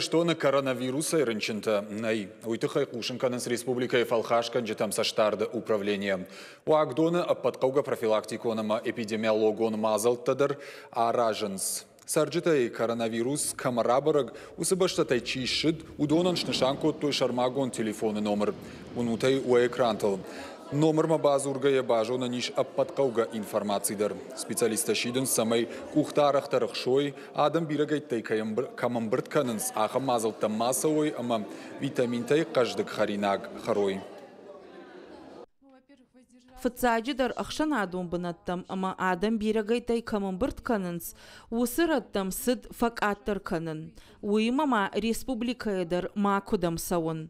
что на коронавируса ирынчынты нэй. Уйтыхай Кушинканынс республика Фалхашкан жетамсаштарды управление. Уагдоны аппаткауга профилактиконама эпидемиологон мазалтыдыр аражынс. Сарджытай коронавирус камарабараг усыбаштатай чишид удонан шнышанко той шармагон телефоны номер. Унутай у экран номырма базы ургая бажона ниш аппаткауга информацидыр. Специалисты шидын самай ухта арахтарых шой, адам бирагайттай камамбыртканынс, ахам азылтта масауой, ама витаминтай каждык харинаг харой. Фыцаджыдар ахшанадуын бұнаттам, ама адам берегайтай камын бірт канынс, осы раттам сыд ама республика Уйымама ма макудам сауын.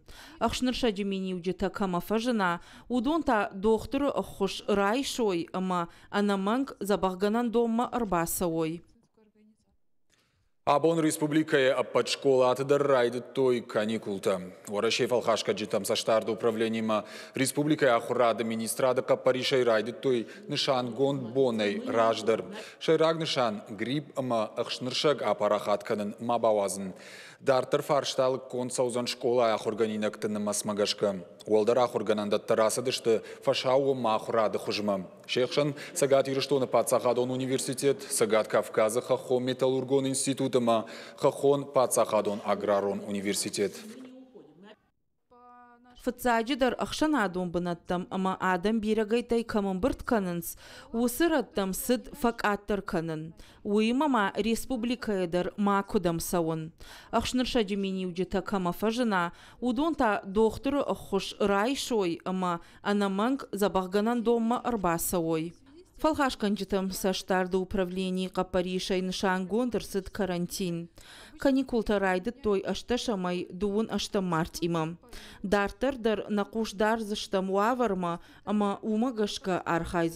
Ахшнырша жемени уджита кама фажына, удонта докторы ахуш райшой, ама анаманг забағганан дома арбасауой. Абон школа аппачкола райды той каникулта. Орашев алхашка саштарды управленима республика ахурады министрады каппари райды той нышан гон боной раждар. Шайраг нышан гриб ама ықшныршаг апарахатканын мабауазын. Дартыр фаршталық кон саузан школа ахурганинактыны масмагашкы. Олдар ахургананда тарасыдышты фашауы махурады хужмам. Шехшан сагат Ирштона Пацахадон университет, сагат Кавказа Хахон Металлургон институтыма, Хахон Пацахадон Аграрон университет. фыцаджидар адуын бұнаттым, ама адам бирагайтай камын бұртканынс, усыраттам сыд факаттырканын. Уймама ма макудам сауын. Ахшнырша джимениуджита та удонта докторы ахуш шой ама анаманг забахганан дома сауын со штарда саштарды Капариша и Нашан гондырсыд карантин. Каникул тарайды той ашта шамай дуын ашта март имам. Дартырдыр нақушдар зыштым уаварма, ама умагашка архай